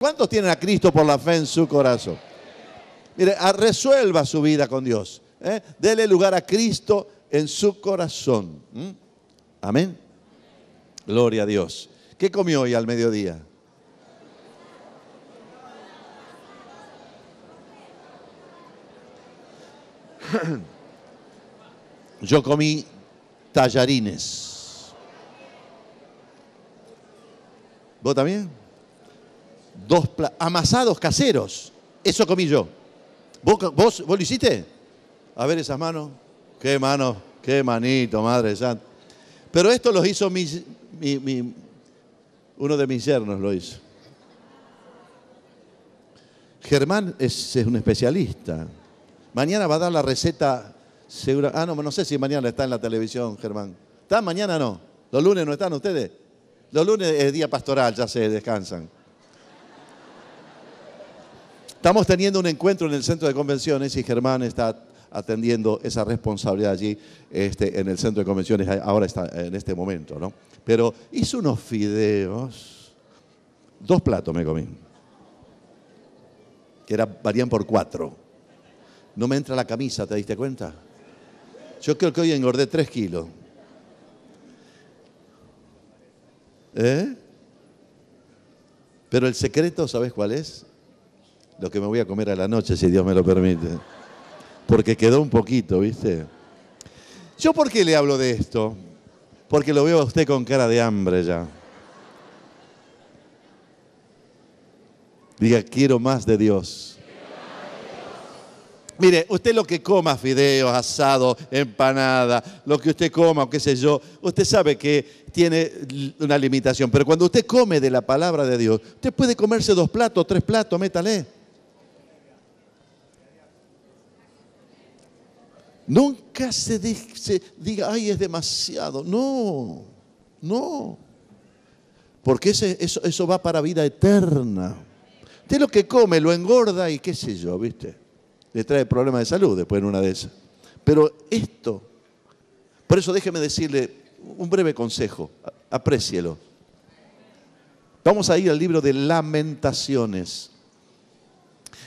¿Cuántos tienen a Cristo por la fe en su corazón? Mire, ah, resuelva su vida con Dios. ¿eh? Dele lugar a Cristo en su corazón. Amén. Gloria a Dios. ¿Qué comió hoy al mediodía? Yo comí tallarines. ¿Vos también? dos amasados caseros. Eso comí yo. ¿Vos, ¿Vos, lo hiciste? A ver esas manos. Qué manos, qué manito, madre santa. Pero esto lo hizo mi, uno de mis yernos lo hizo. Germán es, es, un especialista. Mañana va a dar la receta segura. Ah, no, no sé si mañana está en la televisión, Germán. ¿Está mañana no? ¿Los lunes no están ustedes? Los lunes es día pastoral, ya se descansan. Estamos teniendo un encuentro en el centro de convenciones y Germán está atendiendo esa responsabilidad allí este, en el centro de convenciones, ahora está en este momento, ¿no? Pero hice unos fideos, dos platos me comí, que era, varían por cuatro. No me entra la camisa, ¿te diste cuenta? Yo creo que hoy engordé tres kilos. ¿Eh? Pero el secreto, ¿sabes cuál es? lo que me voy a comer a la noche, si Dios me lo permite. Porque quedó un poquito, ¿viste? ¿Yo por qué le hablo de esto? Porque lo veo a usted con cara de hambre ya. Diga, quiero más de Dios. Mire, usted lo que coma, fideos, asado, empanada, lo que usted coma, o qué sé yo, usted sabe que tiene una limitación, pero cuando usted come de la palabra de Dios, usted puede comerse dos platos, tres platos, métale. Nunca se, diga, ay, es demasiado. No, no. Porque eso, eso va para vida eterna. Usted lo que come lo engorda y qué sé yo, ¿viste? Le trae problemas de salud después en una de esas. Pero esto, por eso déjeme decirle un breve consejo, aprécielo. Vamos a ir al libro de lamentaciones.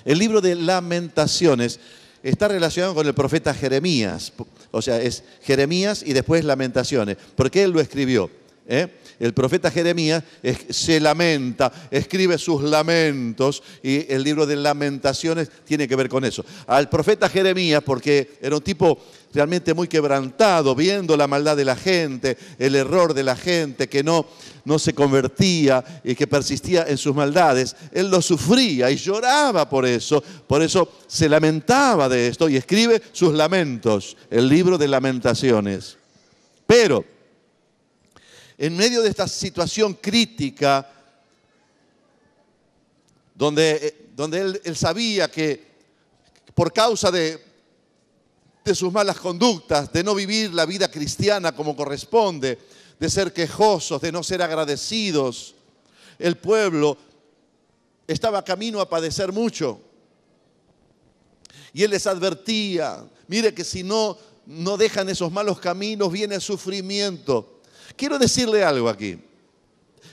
El libro de lamentaciones está relacionado con el profeta Jeremías. O sea, es Jeremías y después Lamentaciones, porque él lo escribió. ¿eh? El profeta Jeremías se lamenta, escribe sus lamentos y el libro de lamentaciones tiene que ver con eso. Al profeta Jeremías, porque era un tipo realmente muy quebrantado, viendo la maldad de la gente, el error de la gente, que no, no se convertía y que persistía en sus maldades. Él lo sufría y lloraba por eso, por eso se lamentaba de esto y escribe sus lamentos, el libro de lamentaciones. Pero en medio de esta situación crítica, donde, eh, donde él, sabía que por causa de, sus malas conductas, de no vivir la vida cristiana como corresponde, de ser quejosos, de no ser agradecidos, el pueblo estaba camino a padecer mucho. Y él les advertía, mire que si no, no dejan esos malos caminos, viene sufrimiento. Quiero decirle algo aquí.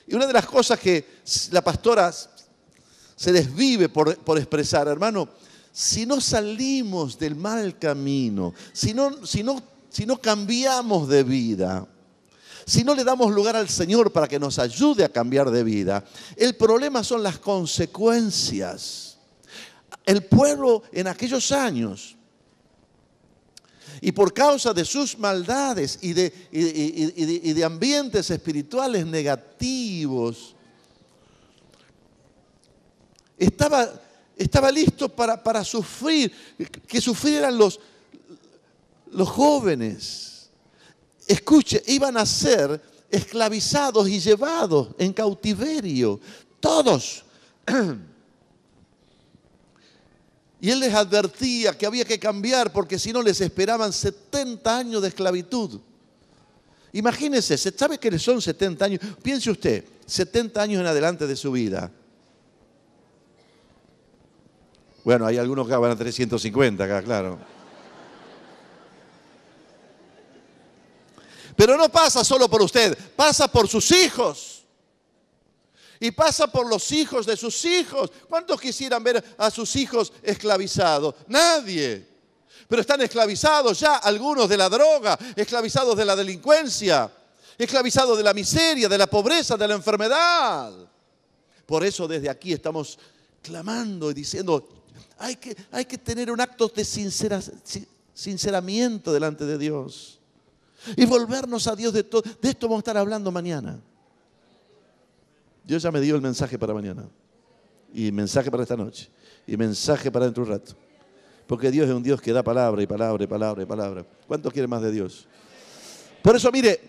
Y una de las cosas que la pastora se desvive por, expresar, hermano, si no salimos del mal camino, si, no, si no cambiamos de vida, si no le damos lugar al Señor para que nos ayude a cambiar de vida, el problema son las consecuencias. El pueblo en aquellos años y por causa de sus maldades y de, ambientes espirituales negativos, estaba, estaba listo para, para sufrir, que sufrieran los, los jóvenes. Escuche, iban a ser esclavizados y llevados en cautiverio, todos. Y él les advertía que había que cambiar porque si no les esperaban 70 años de esclavitud. Imagínense, ¿sabe que son 70 años? Piense usted, 70 años en adelante de su vida. Bueno, hay algunos que van a 350 acá, claro. Pero no pasa solo por usted, pasa por sus hijos y pasa por los hijos de sus hijos. ¿Cuántos quisieran ver a sus hijos esclavizados? Nadie. Pero están esclavizados ya algunos de la droga, esclavizados de la delincuencia, esclavizados de la miseria, de la pobreza, de la enfermedad. Por eso desde aquí estamos clamando y diciendo, hay que, hay que tener un acto de sinceramiento delante de Dios y volvernos a Dios de todo. De esto vamos a estar hablando mañana. Dios ya me dio el mensaje para mañana. Y mensaje para esta noche. Y mensaje para dentro de un rato. Porque Dios es un Dios que da palabra y palabra y palabra y palabra. ¿Cuántos quieren más de Dios? Por eso, mire,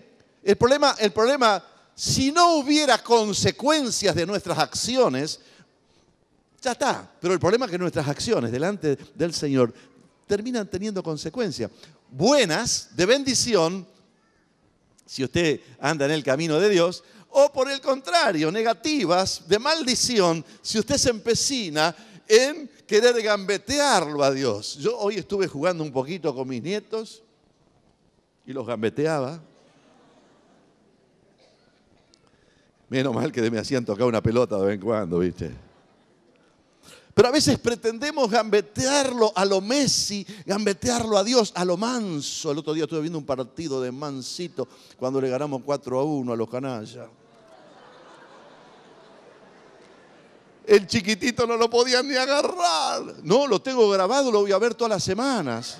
el problema, el problema, si no hubiera consecuencias de nuestras acciones, ya está. Pero el problema es que nuestras acciones delante del Señor terminan teniendo consecuencias. Buenas, de bendición, si usted anda en el camino de Dios, o por el contrario, negativas, de maldición, si usted se empecina en querer gambetearlo a Dios. Yo hoy estuve jugando un poquito con mis nietos y los gambeteaba. Menos mal que me hacían tocar una pelota de vez en cuando, ¿viste? Pero a veces pretendemos gambetearlo a lo Messi, gambetearlo a Dios, a lo manso. El otro día estuve viendo un partido de mansito cuando le ganamos 4 a 1 a los canallas. El chiquitito no lo podía ni agarrar. No, lo tengo grabado, lo voy a ver todas las semanas.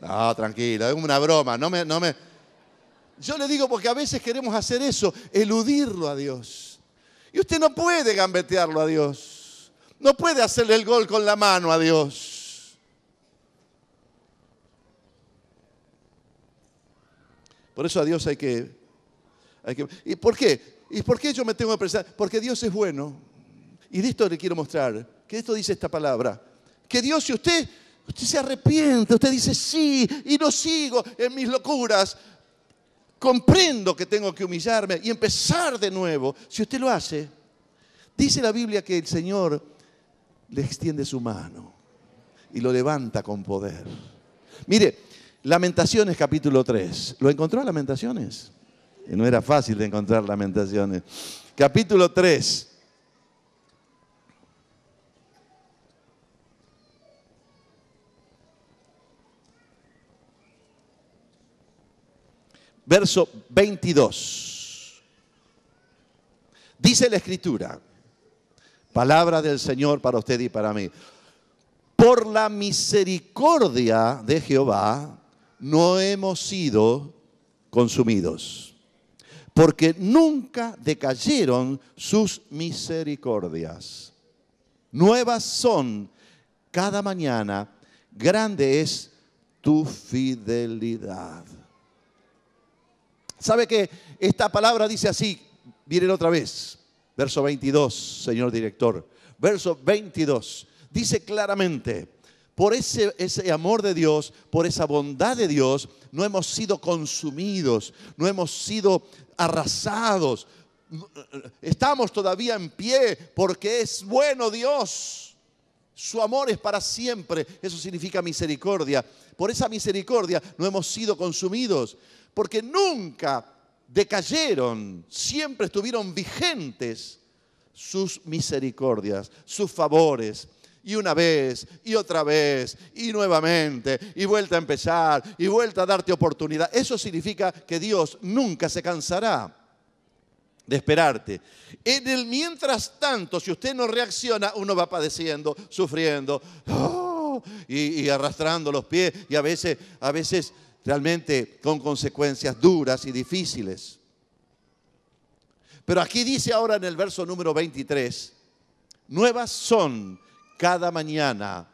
No, tranquilo, es una broma, no me, no me... Yo le digo porque a veces queremos hacer eso, eludirlo a Dios. Y usted no puede gambetearlo a Dios. No puede hacerle el gol con la mano a Dios. Por eso a Dios hay que ¿Y por qué? ¿Y por qué yo me tengo que presentar? Porque Dios es bueno. Y de esto le quiero mostrar. Que de esto dice esta palabra. Que Dios, si usted, se arrepiente, usted dice sí, y no sigo en mis locuras, comprendo que tengo que humillarme y empezar de nuevo. Si usted lo hace, dice la Biblia que el Señor le extiende su mano y lo levanta con poder. Mire, Lamentaciones capítulo 3. ¿Lo encontró Lamentaciones? No era fácil de encontrar lamentaciones. Capítulo 3. Verso 22. Dice la escritura, palabra del Señor para usted y para mí. Por la misericordia de Jehová no hemos sido consumidos porque nunca decayeron sus misericordias. Nuevas son cada mañana, grande es tu fidelidad. ¿Sabe que esta palabra dice así? Miren otra vez, verso 22, señor director, verso 22, dice claramente, por ese, ese, amor de Dios, por esa bondad de Dios, no hemos sido consumidos, no hemos sido arrasados. Estamos todavía en pie porque es bueno Dios. Su amor es para siempre. Eso significa misericordia. Por esa misericordia no hemos sido consumidos porque nunca decayeron, siempre estuvieron vigentes sus misericordias, sus favores y una vez, y otra vez, y nuevamente, y vuelta a empezar, y vuelta a darte oportunidad. Eso significa que Dios nunca se cansará de esperarte. En el mientras tanto, si usted no reacciona, uno va padeciendo, sufriendo, ¡oh! y, y, arrastrando los pies, y a veces, a veces realmente con consecuencias duras y difíciles. Pero aquí dice ahora en el verso número 23, nuevas son cada mañana.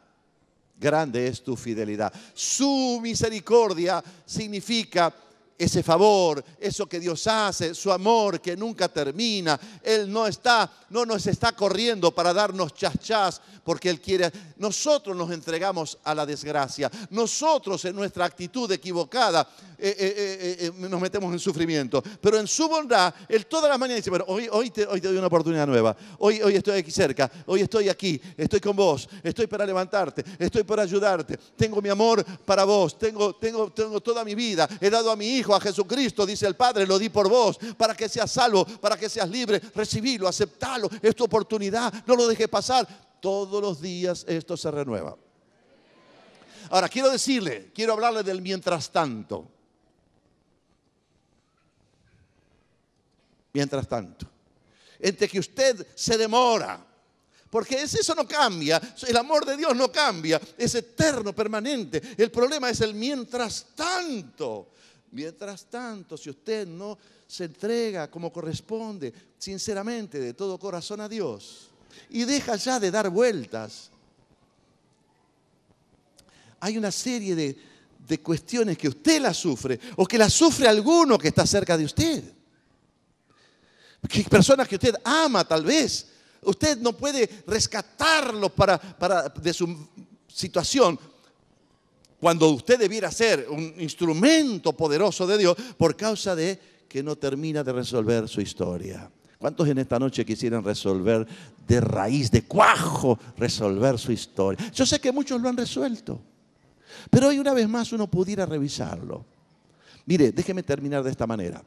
Grande es tu fidelidad. Su misericordia significa ese favor, eso que Dios hace, su amor que nunca termina. Él no está, no nos está corriendo para darnos chachás porque Él quiere. Nosotros nos entregamos a la desgracia. Nosotros en nuestra actitud equivocada eh, eh, eh, nos metemos en sufrimiento. Pero en su bondad, Él todas las mañanas dice, pero hoy, hoy, te, hoy te doy una oportunidad nueva. Hoy, hoy estoy aquí cerca, hoy estoy aquí, estoy con vos, estoy para levantarte, estoy para ayudarte. Tengo mi amor para vos, tengo, tengo, tengo toda mi vida. He dado a mi Hijo, a Jesucristo, dice el Padre, lo di por vos, para que seas salvo, para que seas libre. Recibilo, aceptalo, es tu oportunidad, no lo dejes pasar. Todos los días esto se renueva. Ahora, quiero decirle, quiero hablarle del mientras tanto. mientras tanto. Entre que usted se demora. Porque eso no cambia, el amor de Dios no cambia, es eterno, permanente. El problema es el mientras tanto. Mientras tanto, si usted no se entrega como corresponde, sinceramente, de todo corazón a Dios, y deja ya de dar vueltas, hay una serie de, de cuestiones que usted las sufre o que las sufre alguno que está cerca de usted personas que usted ama tal vez. Usted no puede rescatarlo para, de su situación cuando usted debiera ser un instrumento poderoso de Dios por causa de que no termina de resolver su historia. ¿Cuántos en esta noche quisieran resolver de raíz, de cuajo, resolver su historia? Yo sé que muchos lo han resuelto, pero hoy una vez más uno pudiera revisarlo. Mire, déjeme terminar de esta manera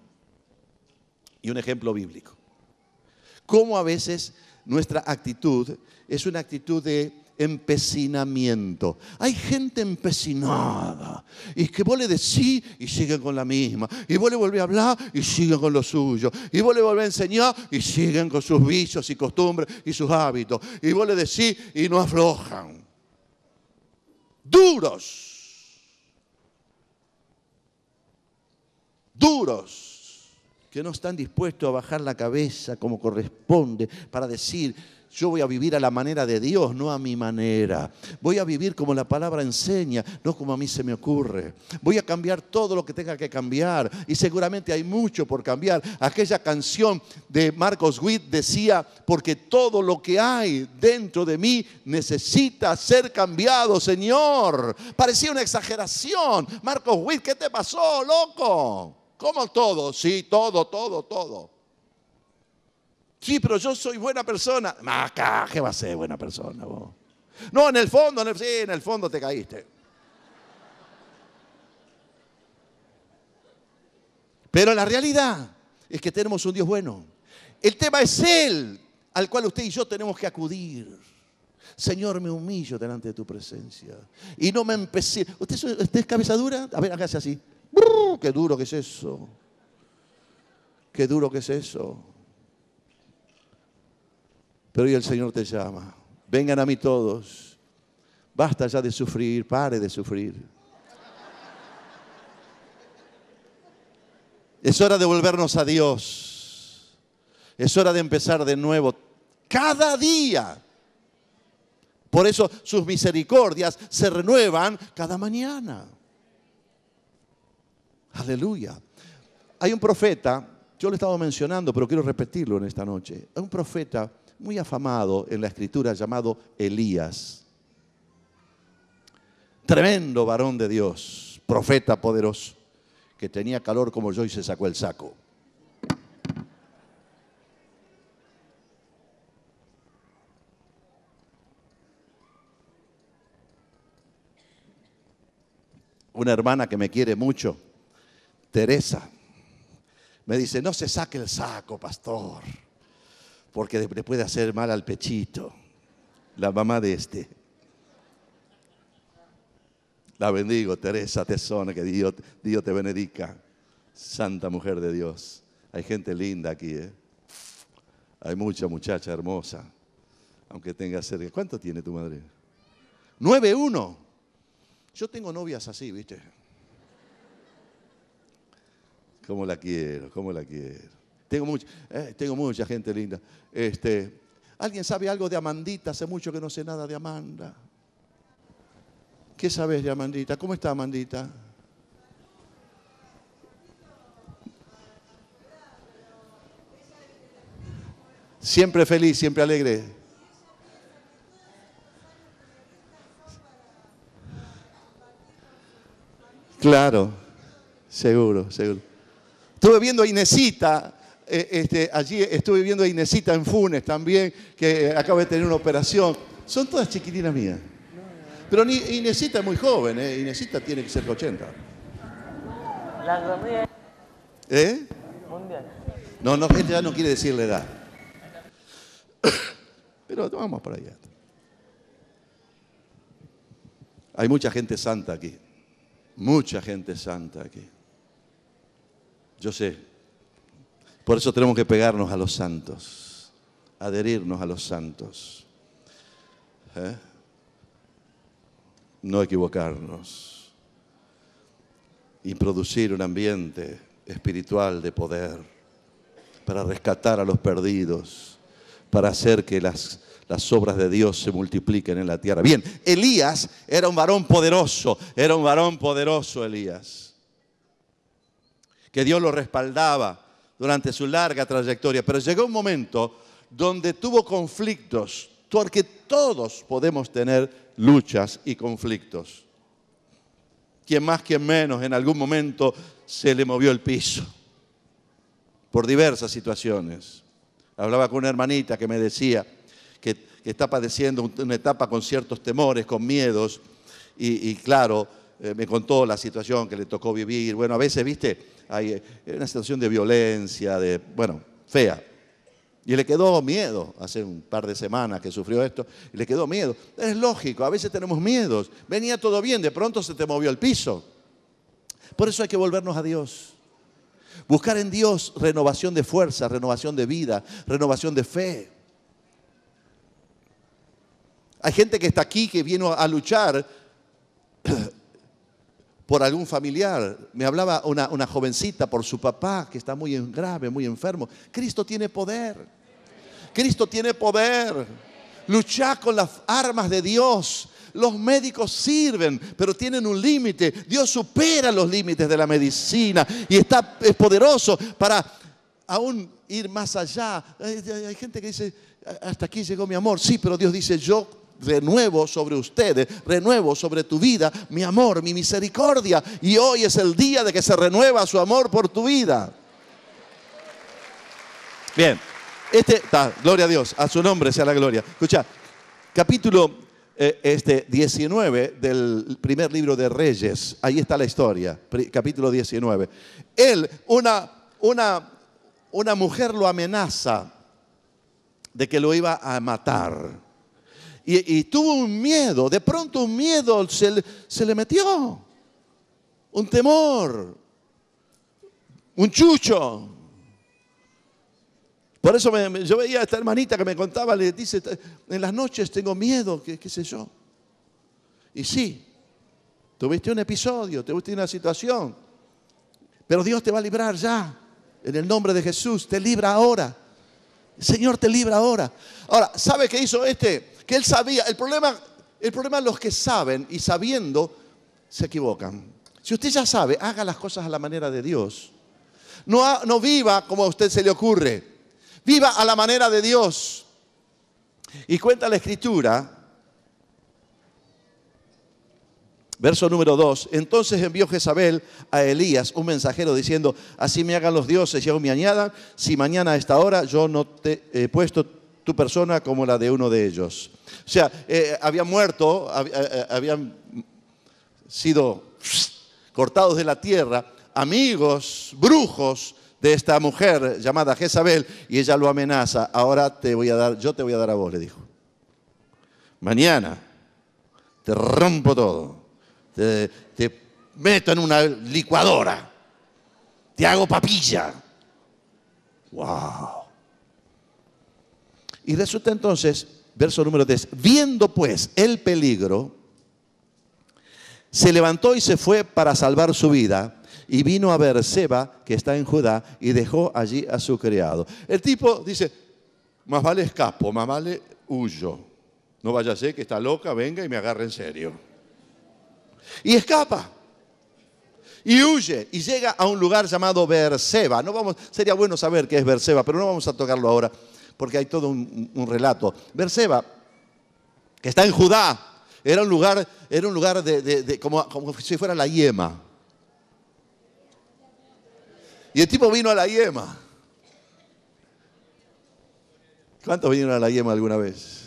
y un ejemplo bíblico. Cómo a veces nuestra actitud es una actitud de empecinamiento. Hay gente empecinada y que vos le decís y siguen con la misma. Y vos le volvés a hablar y siguen con lo suyo. Y vos le volvés a enseñar y siguen con sus vicios y costumbres y sus hábitos. Y vos le decís y no aflojan. Duros. Duros que no están dispuestos a bajar la cabeza como corresponde para decir, yo voy a vivir a la manera de Dios, no a mi manera. Voy a vivir como la palabra enseña, no como a mí se me ocurre. Voy a cambiar todo lo que tenga que cambiar. Y seguramente hay mucho por cambiar. Aquella canción de Marcos Witt decía, porque todo lo que hay dentro de mí necesita ser cambiado, Señor. Parecía una exageración. Marcos Witt, ¿qué te pasó, loco? ¿Cómo todo? Sí, todo, todo, todo. Sí, pero yo soy buena persona. Maca, ¿qué va a ser buena persona vos? No, en el fondo, sí, en el fondo te caíste. Pero la realidad es que tenemos un Dios bueno. El tema es Él, al cual usted y yo tenemos que acudir. Señor, me humillo delante de tu presencia. Y no me empecé. ¿Usted, usted es cabezadura? A ver, hágase así. ¡Qué duro que es eso! ¡Qué duro que es eso! Pero hoy el Señor te llama. Vengan a mí todos. Basta ya de sufrir, pare de sufrir. Es hora de volvernos a Dios. Es hora de empezar de nuevo. Cada día. Por eso sus misericordias se renuevan cada mañana. Aleluya. Hay un profeta, yo lo he estado mencionando, pero quiero repetirlo en esta noche. Hay un profeta muy afamado en la escritura llamado Elías. Tremendo varón de Dios, profeta poderoso, que tenía calor como yo y se sacó el saco. Una hermana que me quiere mucho, Teresa me dice, no se saque el saco, pastor, porque le puede hacer mal al pechito, la mamá de este. La bendigo, Teresa Tesona, que Dios, te benedica, santa mujer de Dios. Hay gente linda aquí, ¿eh? Hay mucha muchacha hermosa, aunque tenga cerca. ¿Cuánto tiene tu madre? 9-1. Yo tengo novias así, ¿viste? Cómo la quiero, cómo la quiero. Eh, tengo, mucha, gente linda. Este, ¿Alguien sabe algo de Amandita? Hace mucho que no sé nada de Amanda. ¿Qué sabes de Amandita? ¿Cómo está Amandita? Siempre feliz, siempre alegre. Claro, seguro, seguro. Estuve viendo a Inesita, eh, este, allí estuve viendo a Inesita en Funes también, que eh, acaba de tener una operación. Son todas chiquitinas mías. Pero Inesita es muy joven, eh. Inesita tiene que ser 80. La ¿Eh? Mundial. No, no, este ya no quiere decir la edad. Pero vamos para allá. Hay mucha gente santa aquí. Mucha gente santa aquí. Yo sé. Por eso tenemos que pegarnos a los santos, adherirnos a los santos. ¿eh? No equivocarnos. Y producir un ambiente espiritual de poder para rescatar a los perdidos, para hacer que las obras de Dios se multipliquen en la tierra. Bien, Elías era un varón poderoso, era un varón poderoso Elías que Dios lo respaldaba durante su larga trayectoria, pero llegó un momento donde tuvo conflictos, porque todos podemos tener luchas y conflictos. Quien más, quien menos, en algún momento se le movió el piso por diversas situaciones. Hablaba con una hermanita que me decía que, está padeciendo una etapa con ciertos temores, con miedos, y claro, eh, me contó la situación que le tocó vivir. Bueno, a veces, viste, eh, hay una situación de violencia, de, bueno, fea. Y le quedó miedo, hace un par de semanas que sufrió esto, y le quedó miedo. Es lógico, a veces tenemos miedos. Venía todo bien, de pronto se te movió el piso. Por eso hay que volvernos a Dios. Buscar en Dios renovación de fuerza, renovación de vida, renovación de fe. Hay gente que está aquí, que vino a luchar por algún familiar. Me hablaba una, jovencita por su papá que está muy grave, muy enfermo. Cristo tiene poder. Cristo tiene poder. Lucha con las armas de Dios. Los médicos sirven, pero tienen un límite. Dios supera los límites de la medicina y está es poderoso para aún ir más allá. hay gente que dice, hasta aquí llegó mi amor. Sí, pero Dios dice, yo renuevo sobre ustedes, renuevo sobre tu vida, mi amor, mi misericordia. Y hoy es el día de que se renueva su amor por tu vida. Bien, este, está. gloria a Dios, a su nombre sea la gloria. Escucha, capítulo eh, este, 19 del primer libro de Reyes, ahí está la historia, capítulo 19. Él, una, una, una mujer lo amenaza de que lo iba a matar y, tuvo un miedo, de pronto un miedo se le, metió, un temor, un chucho. Por eso yo veía a esta hermanita que me contaba, le dice, en las noches tengo miedo, qué, sé yo. Y sí, tuviste un episodio, tuviste una situación, pero Dios te va a librar ya, en el nombre de Jesús, te libra ahora. Señor te libra ahora. Ahora, ¿sabe qué hizo este? que él sabía. El problema, el problema es los que saben y sabiendo se equivocan. Si usted ya sabe, haga las cosas a la manera de Dios. No, no viva como a usted se le ocurre. Viva a la manera de Dios. Y cuenta la escritura, Verso número 2. Entonces envió Jezabel a Elías un mensajero diciendo, así me hagan los dioses y aún me añadan, si mañana a esta hora yo no te he puesto tu persona como la de uno de ellos. O sea, eh, habían muerto, eh, eh, habían sido cortados de la tierra, amigos, brujos de esta mujer llamada Jezabel, y ella lo amenaza, ahora te voy a dar, yo te voy a dar a vos, le dijo. Mañana te rompo todo, te, te meto en una licuadora, te hago papilla. ¡Wow! Y resulta entonces, verso número 10, viendo pues el peligro, se levantó y se fue para salvar su vida y vino a Seba, que está en Judá, y dejó allí a su criado. El tipo dice, más vale escapo, más vale huyo. No vaya a ser que está loca, venga y me agarre en serio. Y escapa. Y huye y llega a un lugar llamado Berseba. No vamos, sería bueno saber qué es Berseba, pero no vamos a tocarlo ahora porque hay todo un, relato. Berseba, que está en Judá, era un lugar, era un lugar de, como, si fuera la yema. Y el tipo vino a la yema. ¿Cuántos vinieron a la yema alguna vez?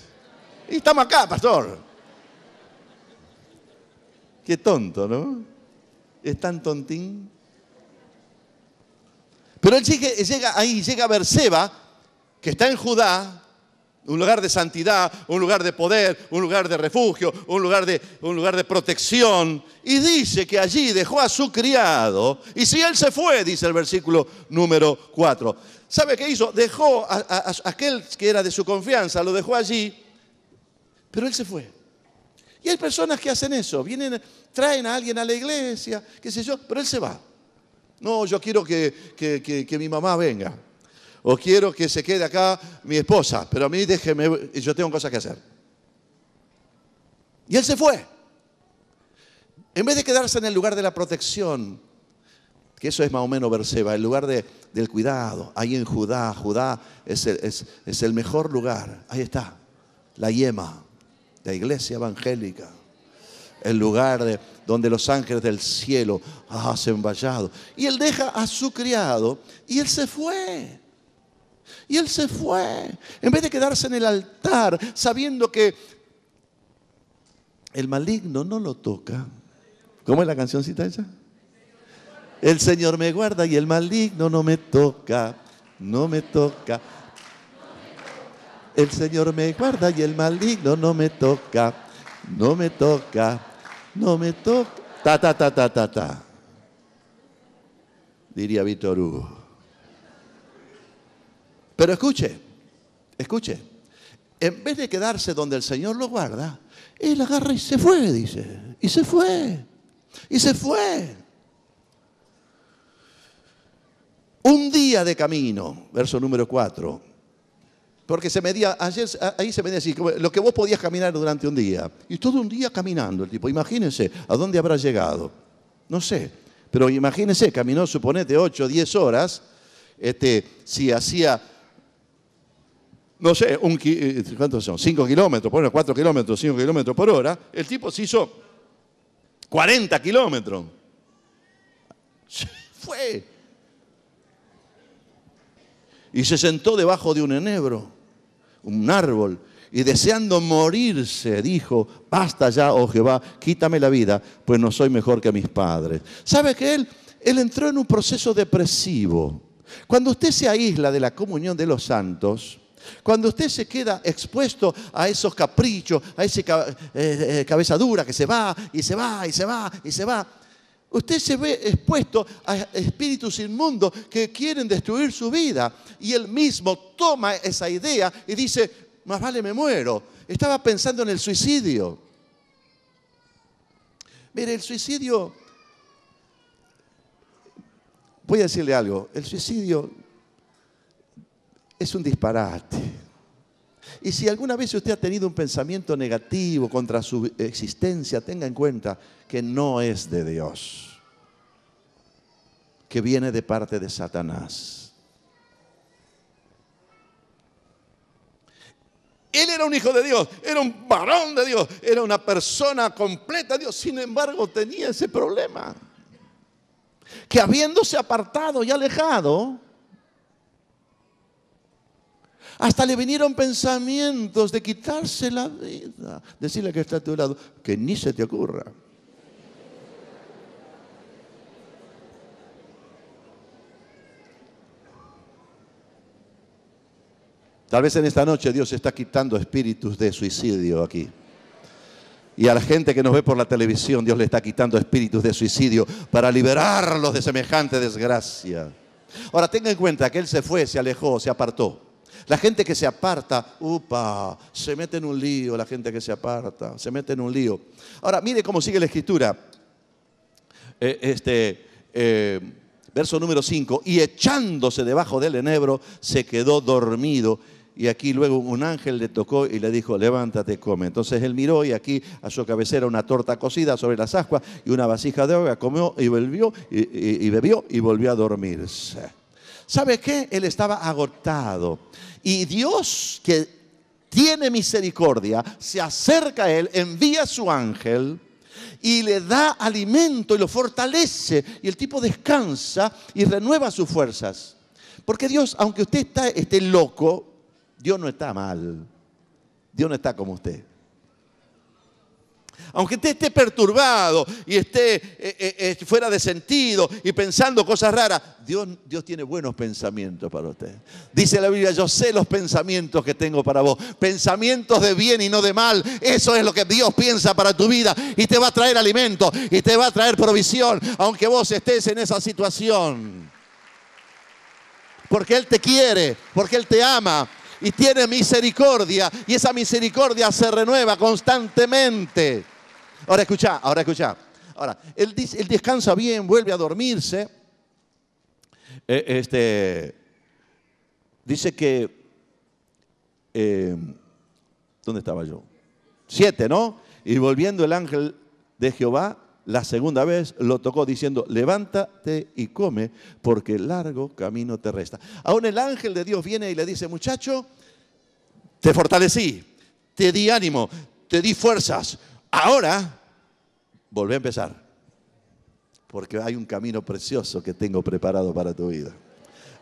Y estamos acá, pastor. Qué tonto, ¿no? Es tan tontín. Pero él llega, ahí, llega a Berseba que está en Judá, un lugar de santidad, un lugar de poder, un lugar de refugio, un lugar de, un lugar de protección. Y dice que allí dejó a su criado. Y si él se fue, dice el versículo número 4. ¿Sabe qué hizo? Dejó a, aquel que era de su confianza, lo dejó allí, pero él se fue. Y hay personas que hacen eso, vienen, traen a alguien a la iglesia, qué sé yo, pero él se va. No, yo quiero que, que, que mi mamá venga o quiero que se quede acá mi esposa, pero a mí déjeme, yo tengo cosas que hacer. Y él se fue. En vez de quedarse en el lugar de la protección, que eso es más o menos Berseba, el lugar del cuidado, ahí en Judá, Judá es el, mejor lugar, ahí está, la yema, la iglesia evangélica, el lugar de, donde los ángeles del cielo hacen vallado. Y él deja a su criado y él se fue. Y él se fue. En vez de quedarse en el altar sabiendo que el maligno no lo toca. ¿Cómo es la cancioncita esa? El Señor me guarda y el maligno no me toca. No me toca. El Señor me guarda y el maligno no me toca. No me toca. No me toca. Ta, ta, ta, ta, ta, ta. Diría Víctor Hugo. Pero escuche, escuche, en vez de quedarse donde el Señor lo guarda, él agarra y se fue, dice, y se fue, y se fue. Un día de camino, verso número 4. Porque se medía, ayer ahí se medía así, lo que vos podías caminar durante un día. Y todo un día caminando el tipo. Imagínense, ¿a dónde habrá llegado? No sé, pero imagínense, caminó, suponete, 8, 10 horas. Este, si hacía no sé, eh, ¿cuántos son? 5 kilómetros, por 4 kilómetros, 5 kilómetros por hora, el tipo se hizo 40 kilómetros. Fue. Y se sentó debajo de un enebro, un árbol, y deseando morirse, dijo, basta ya, oh Jehová, quítame la vida, pues no soy mejor que mis padres. ¿Sabe que él entró en un proceso depresivo? Cuando usted se aísla de la comunión de los santos, cuando usted se queda expuesto a esos caprichos, a esa eh, eh, cabeza dura que se va y se va y se va y se va, usted se ve expuesto a espíritus inmundos que quieren destruir su vida. Y él mismo toma esa idea y dice, más vale me muero. Estaba pensando en el suicidio. Mire, el suicidio, voy a decirle algo, el suicidio es un disparate. Y si alguna vez usted ha tenido un pensamiento negativo contra su existencia, tenga en cuenta que no es de Dios, que viene de parte de Satanás. Él era un hijo de Dios, era un varón de Dios, era una persona completa de Dios, sin embargo tenía ese problema, que habiéndose apartado y alejado, hasta le vinieron pensamientos de quitarse la vida. Decirle que está a tu lado, que ni se te ocurra. Tal vez en esta noche Dios está quitando espíritus de suicidio aquí. Y a la gente que nos ve por la televisión, Dios le está quitando espíritus de suicidio para liberarlos de semejante desgracia. Ahora tenga en cuenta que Él se fue, se alejó, se apartó. La gente que se aparta, upa, se mete en un lío la gente que se aparta, se mete en un lío. Ahora, mire cómo sigue la escritura. Eh, este, eh, verso número 5, y echándose debajo del enebro, se quedó dormido. Y aquí luego un ángel le tocó y le dijo, levántate, come. Entonces él miró y aquí a su cabecera una torta cocida sobre las ascuas y una vasija de agua, comió y bebió y bebió y volvió a dormirse. ¿Sabe qué? Él estaba agotado. Y Dios, que tiene misericordia, se acerca a él, envía a su ángel y le da alimento y lo fortalece. Y el tipo descansa y renueva sus fuerzas. Porque Dios, aunque usted está, esté loco, Dios no está mal. Dios no está como usted. Aunque usted esté perturbado y esté eh, eh, eh, fuera de sentido y pensando cosas raras, Dios, Dios tiene buenos pensamientos para usted. Dice la Biblia, yo sé los pensamientos que tengo para vos. Pensamientos de bien y no de mal. Eso es lo que Dios piensa para tu vida. Y te va a traer alimento y te va a traer provisión, aunque vos estés en esa situación. Porque Él te quiere, porque Él te ama, y tiene misericordia y esa misericordia se renueva constantemente. Ahora escucha, ahora escucha. Ahora, él, descansa bien, vuelve a dormirse. Eh, este, dice que, eh, ¿dónde estaba yo? Siete, ¿no? Y volviendo el ángel de Jehová la segunda vez lo tocó diciendo, levántate y come, porque largo camino te resta. Aún el ángel de Dios viene y le dice, muchacho, te fortalecí, te di ánimo, te di fuerzas, ahora volvé a empezar, porque hay un camino precioso que tengo preparado para tu vida.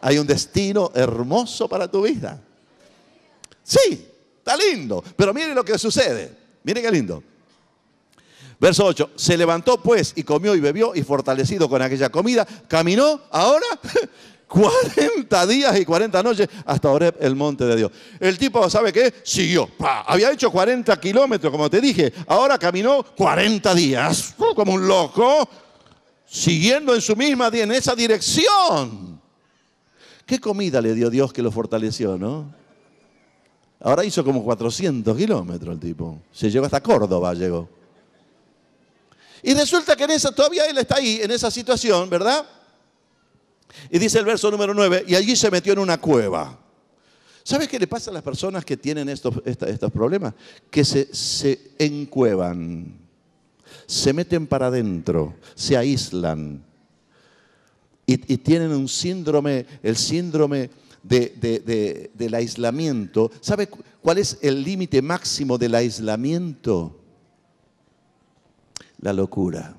Hay un destino hermoso para tu vida. Sí, está lindo, pero mire lo que sucede, miren qué lindo. Verso 8, se levantó pues y comió y bebió y fortalecido con aquella comida, caminó ahora 40 días y 40 noches hasta Oreb, el monte de Dios. El tipo, ¿sabe qué? Siguió. Había hecho 40 kilómetros, como te dije. Ahora caminó 40 días, uh, como un loco, siguiendo en su misma, en esa dirección. ¿Qué comida le dio Dios que lo fortaleció, no? Ahora hizo como 400 kilómetros el tipo. Se llegó hasta Córdoba, llegó. Y resulta que en esa, todavía él está ahí, en esa situación, ¿verdad? Y dice el verso número 9, y allí se metió en una cueva. ¿Sabes qué le pasa a las personas que tienen estos, estos problemas? Que se, encuevan, se meten para adentro, se aíslan y, tienen un síndrome, el síndrome del aislamiento. ¿Sabe cuál es el límite máximo del aislamiento? la locura.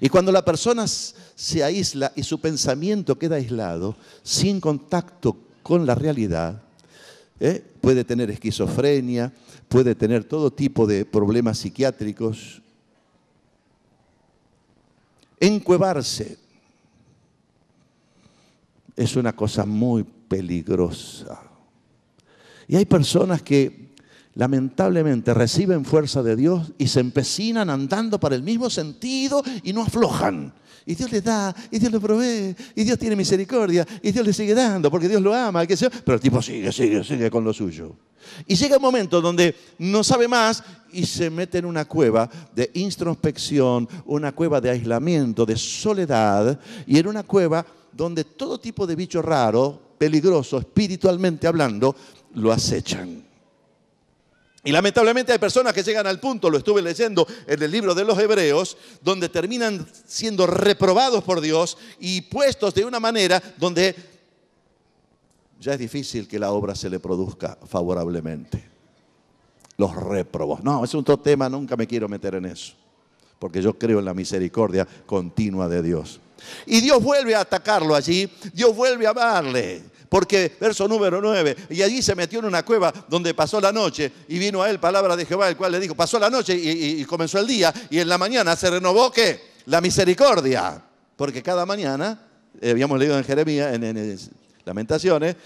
Y cuando la persona se aísla y su pensamiento queda aislado, sin contacto con la realidad, ¿eh? puede tener esquizofrenia, puede tener todo tipo de problemas psiquiátricos, encuevarse es una cosa muy peligrosa. Y hay personas que lamentablemente reciben fuerza de Dios y se empecinan andando para el mismo sentido y no aflojan. Y Dios le da, y Dios le provee, y Dios tiene misericordia, y Dios le sigue dando, porque Dios lo ama, que pero el tipo sigue, sigue, sigue con lo suyo. Y llega un momento donde no sabe más y se mete en una cueva de introspección, una cueva de aislamiento, de soledad, y en una cueva donde todo tipo de bicho raro, peligroso espiritualmente hablando, lo acechan. Y lamentablemente hay personas que llegan al punto, lo estuve leyendo en el libro de los Hebreos, donde terminan siendo reprobados por Dios y puestos de una manera donde ya es difícil que la obra se le produzca favorablemente. Los reprobos. No, es otro tema, nunca me quiero meter en eso, porque yo creo en la misericordia continua de Dios. Y Dios vuelve a atacarlo allí, Dios vuelve a amarle porque verso número 9, y allí se metió en una cueva donde pasó la noche, y vino a él palabra de Jehová, el cual le dijo, pasó la noche y, comenzó el día, y en la mañana se renovó que la misericordia, porque cada mañana, eh, habíamos leído en Jeremías, en, en, Lamentaciones,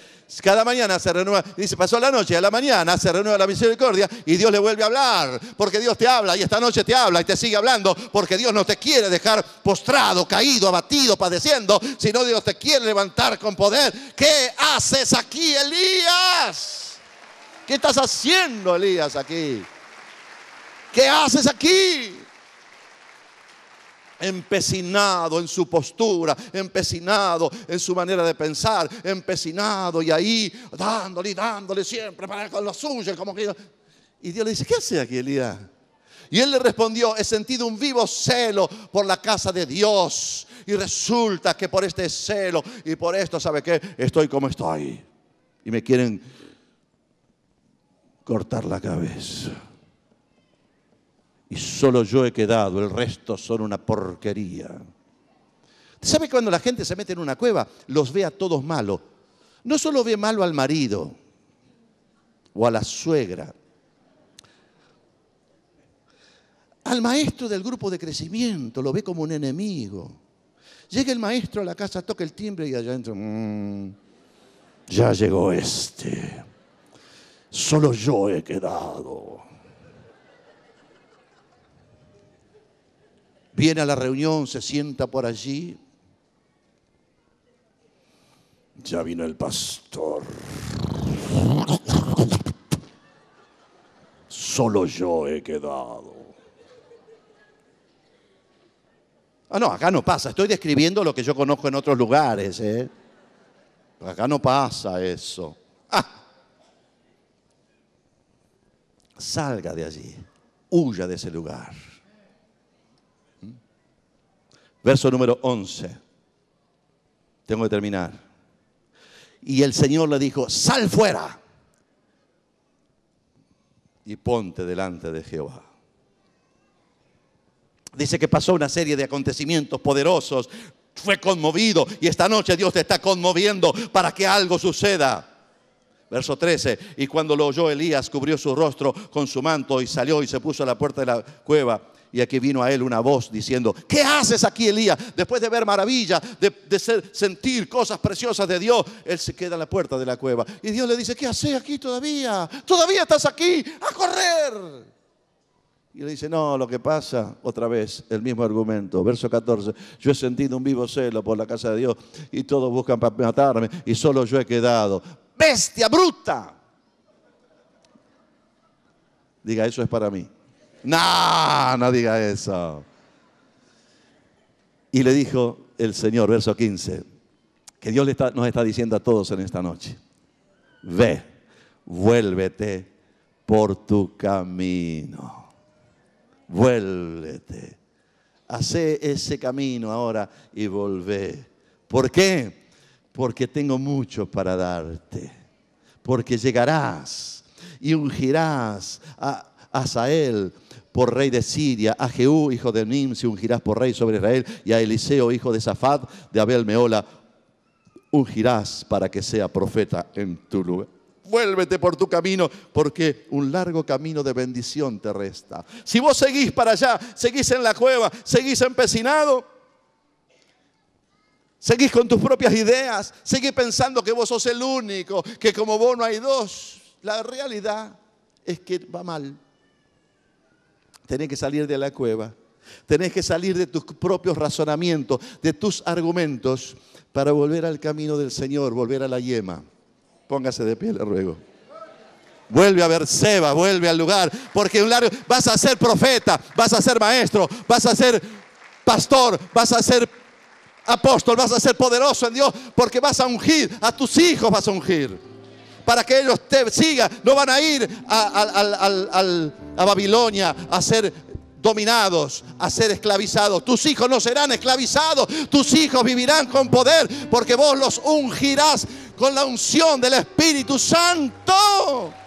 cada mañana se renueva, dice, pasó la noche, a la mañana se renueva la misericordia y Dios le vuelve a hablar, porque Dios te habla y esta noche te habla y te sigue hablando, porque Dios no te quiere dejar postrado, caído, abatido, padeciendo, sino Dios te quiere levantar con poder. ¿Qué haces aquí, Elías? ¿Qué estás haciendo, Elías, aquí? ¿Qué haces aquí? empecinado en su postura, empecinado en su manera de pensar, empecinado y ahí dándole y dándole siempre para con lo suyo. Como que... Y Dios le dice, ¿qué hace aquí Elías? Y él le respondió, he sentido un vivo celo por la casa de Dios. Y resulta que por este celo y por esto, ¿sabe qué? Estoy como estoy. Y me quieren cortar la cabeza y solo yo he quedado, el resto son una porquería. ¿Sabe cuando la gente se mete en una cueva, los ve a todos malos? No solo ve malo al marido o a la suegra, al maestro del grupo de crecimiento lo ve como un enemigo. Llega el maestro a la casa, toca el timbre y allá entra, mm, ya llegó este, solo yo he quedado. viene a la reunión, se sienta por allí. Ya vino el pastor. Solo yo he quedado. Ah, no, acá no pasa. Estoy describiendo lo que yo conozco en otros lugares. ¿eh? Acá no pasa eso. Ah. Salga de allí. Huya de ese lugar. Verso número 11. Tengo que terminar. Y el Señor le dijo, sal fuera y ponte delante de Jehová. Dice que pasó una serie de acontecimientos poderosos. Fue conmovido y esta noche Dios te está conmoviendo para que algo suceda. Verso 13, y cuando lo oyó Elías, cubrió su rostro con su manto y salió y se puso a la puerta de la cueva y aquí vino a él una voz diciendo, ¿qué haces aquí, Elías? Después de ver maravillas, de, ser, sentir cosas preciosas de Dios, él se queda en la puerta de la cueva. Y Dios le dice, ¿qué haces aquí todavía? Todavía estás aquí, a correr. Y le dice, no, lo que pasa, otra vez, el mismo argumento, verso 14, yo he sentido un vivo celo por la casa de Dios y todos buscan para matarme y solo yo he quedado. Bestia bruta. Diga, eso es para mí. No, no diga eso. Y le dijo el Señor, verso 15, que Dios nos está diciendo a todos en esta noche, ve, vuélvete por tu camino, vuélvete, hace ese camino ahora y volvé. ¿Por qué? Porque tengo mucho para darte, porque llegarás y ungirás a a Asael por rey de Siria, a Jehú, hijo de Nimsi ungirás por rey sobre Israel, y a Eliseo, hijo de Safat, de Abel Meola, ungirás para que sea profeta en tu lugar. Vuélvete por tu camino, porque un largo camino de bendición te resta. Si vos seguís para allá, seguís en la cueva, seguís empecinado, seguís con tus propias ideas, seguís pensando que vos sos el único, que como vos no hay dos, la realidad es que va mal. Tenés que salir de la cueva. Tenés que salir de tus propios razonamientos, de tus argumentos, para volver al camino del Señor, volver a la yema. Póngase de pie, le ruego. Vuelve a ver Seba, vuelve al lugar, porque un largo vas a ser profeta, vas a ser maestro, vas a ser pastor, vas a ser apóstol, vas a ser poderoso en Dios, porque vas a ungir, a tus hijos vas a ungir para que ellos te sigan. No van a ir a, a Babilonia a ser dominados, a ser esclavizados. Tus hijos no serán esclavizados, tus hijos vivirán con poder, porque vos los ungirás con la unción del Espíritu Santo.